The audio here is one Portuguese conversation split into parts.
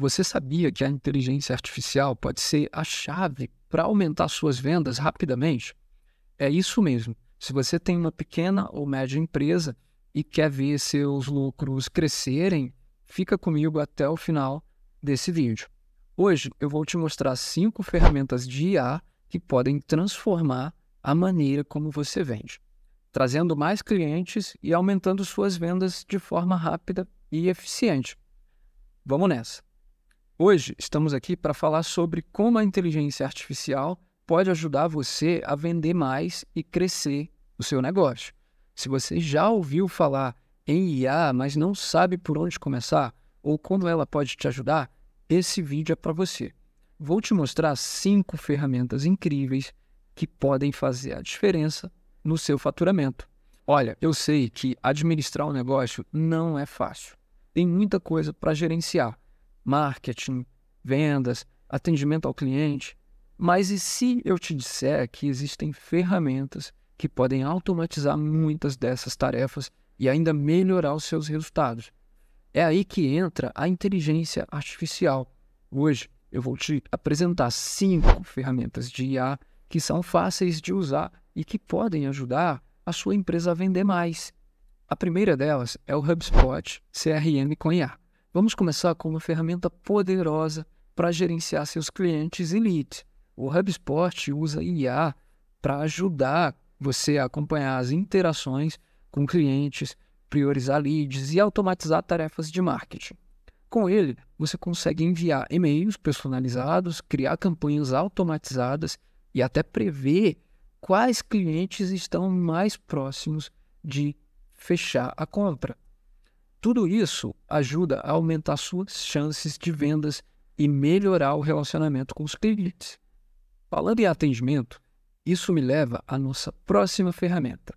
Você sabia que a inteligência artificial pode ser a chave para aumentar suas vendas rapidamente? É isso mesmo. Se você tem uma pequena ou média empresa e quer ver seus lucros crescerem, fica comigo até o final desse vídeo. Hoje eu vou te mostrar cinco ferramentas de IA que podem transformar a maneira como você vende, trazendo mais clientes e aumentando suas vendas de forma rápida e eficiente. Vamos nessa! Hoje estamos aqui para falar sobre como a inteligência artificial pode ajudar você a vender mais e crescer o seu negócio. Se você já ouviu falar em IA, mas não sabe por onde começar ou como ela pode te ajudar, esse vídeo é para você. Vou te mostrar cinco ferramentas incríveis que podem fazer a diferença no seu faturamento. Olha, eu sei que administrar um negócio não é fácil. Tem muita coisa para gerenciar marketing, vendas, atendimento ao cliente. Mas e se eu te disser que existem ferramentas que podem automatizar muitas dessas tarefas e ainda melhorar os seus resultados? É aí que entra a inteligência artificial. Hoje eu vou te apresentar cinco ferramentas de IA que são fáceis de usar e que podem ajudar a sua empresa a vender mais. A primeira delas é o HubSpot CRM com IA. Vamos começar com uma ferramenta poderosa para gerenciar seus clientes e leads. O HubSpot usa IA para ajudar você a acompanhar as interações com clientes, priorizar leads e automatizar tarefas de marketing. Com ele, você consegue enviar e-mails personalizados, criar campanhas automatizadas e até prever quais clientes estão mais próximos de fechar a compra. Tudo isso ajuda a aumentar suas chances de vendas e melhorar o relacionamento com os clientes. Falando em atendimento, isso me leva à nossa próxima ferramenta,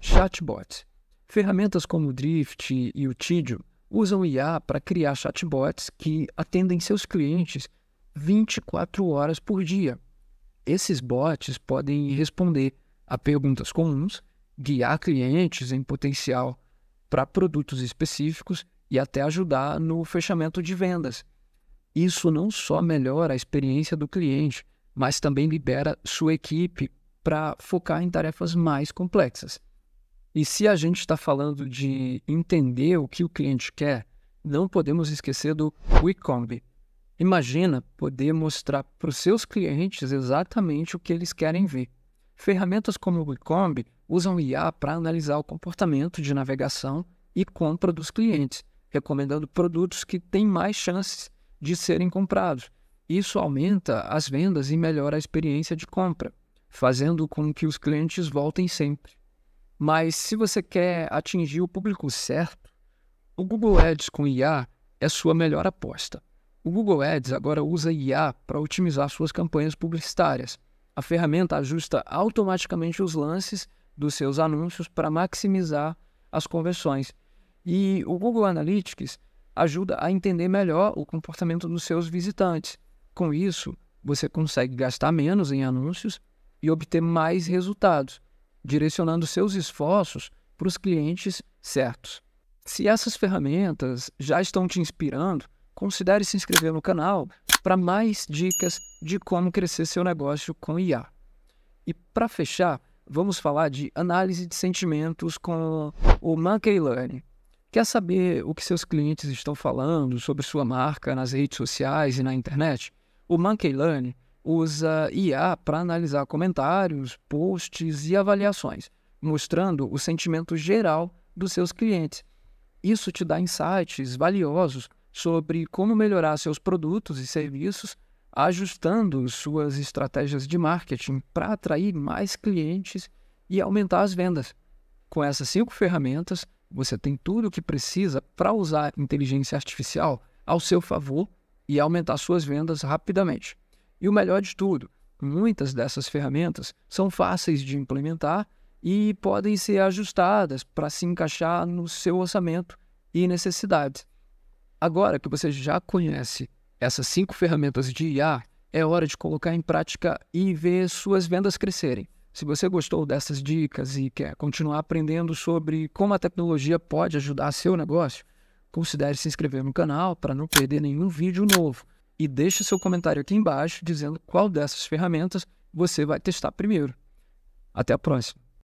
chatbots. Ferramentas como o Drift e o Tidio usam IA para criar chatbots que atendem seus clientes 24 horas por dia. Esses bots podem responder a perguntas comuns, guiar clientes em potencial para produtos específicos e até ajudar no fechamento de vendas. Isso não só melhora a experiência do cliente, mas também libera sua equipe para focar em tarefas mais complexas. E se a gente está falando de entender o que o cliente quer, não podemos esquecer do WeCombi. Imagina poder mostrar para os seus clientes exatamente o que eles querem ver. Ferramentas como o Wicomb usam IA para analisar o comportamento de navegação e compra dos clientes, recomendando produtos que têm mais chances de serem comprados. Isso aumenta as vendas e melhora a experiência de compra, fazendo com que os clientes voltem sempre. Mas se você quer atingir o público certo, o Google Ads com IA é sua melhor aposta. O Google Ads agora usa IA para otimizar suas campanhas publicitárias a ferramenta ajusta automaticamente os lances dos seus anúncios para maximizar as conversões. E o Google Analytics ajuda a entender melhor o comportamento dos seus visitantes. Com isso, você consegue gastar menos em anúncios e obter mais resultados, direcionando seus esforços para os clientes certos. Se essas ferramentas já estão te inspirando, considere se inscrever no canal para mais dicas de como crescer seu negócio com IA. E para fechar, vamos falar de análise de sentimentos com o Monkey Learning. Quer saber o que seus clientes estão falando sobre sua marca nas redes sociais e na internet? O Monkey Learning usa IA para analisar comentários, posts e avaliações, mostrando o sentimento geral dos seus clientes. Isso te dá insights valiosos sobre como melhorar seus produtos e serviços, ajustando suas estratégias de marketing para atrair mais clientes e aumentar as vendas. Com essas cinco ferramentas, você tem tudo o que precisa para usar inteligência artificial ao seu favor e aumentar suas vendas rapidamente. E o melhor de tudo, muitas dessas ferramentas são fáceis de implementar e podem ser ajustadas para se encaixar no seu orçamento e necessidades. Agora que você já conhece essas cinco ferramentas de IA, é hora de colocar em prática e ver suas vendas crescerem. Se você gostou dessas dicas e quer continuar aprendendo sobre como a tecnologia pode ajudar seu negócio, considere se inscrever no canal para não perder nenhum vídeo novo e deixe seu comentário aqui embaixo dizendo qual dessas ferramentas você vai testar primeiro. Até a próxima!